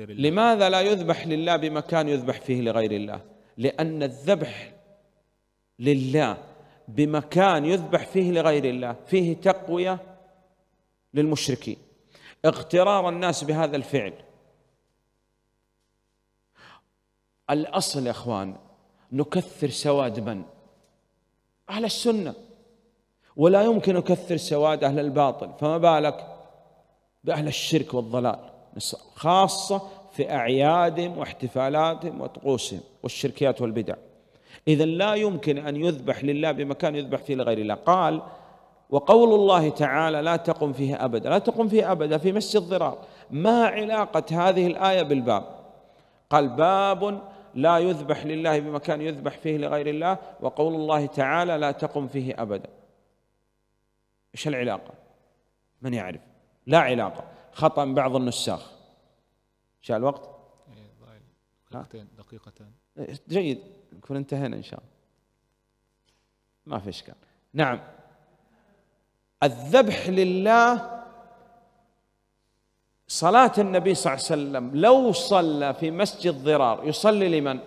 لماذا لا يذبح لله بمكان يذبح فيه لغير الله لأن الذبح لله بمكان يذبح فيه لغير الله فيه تقوية للمشركين اغترار الناس بهذا الفعل الأصل يا أخوان نكثر سواد من أهل السنة ولا يمكن نكثر سواد أهل الباطل فما بالك بأهل الشرك والضلال خاصة في أعيادهم واحتفالاتهم وطقوسهم والشركيات والبدع إذا لا يمكن أن يذبح لله بمكان يذبح فيه لغير الله قال وقول الله تعالى لا تقم فيه أبدا لا تقم فيه أبدا في مس الضرار ما علاقة هذه الآية بالباب قال باب لا يذبح لله بمكان يذبح فيه لغير الله وقول الله تعالى لا تقم فيه أبدا إيش العلاقة من يعرف لا علاقة خطأ بعض النساخ شاء الوقت؟ إيه، دقيقتين دقيقتان إيه، جيد نكون انتهينا إن شاء الله ما في إشكال نعم الذبح لله صلاة النبي صلى الله عليه وسلم لو صلى في مسجد ضرار يصلي لمن؟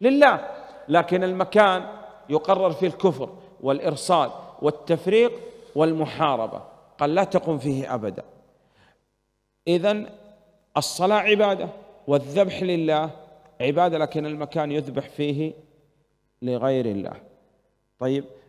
لله لكن المكان يقرر فيه الكفر والإرصاد والتفريق والمحاربة قال لا تقم فيه أبدا إذا الصلاة عبادة والذبح لله عبادة لكن المكان يذبح فيه لغير الله طيب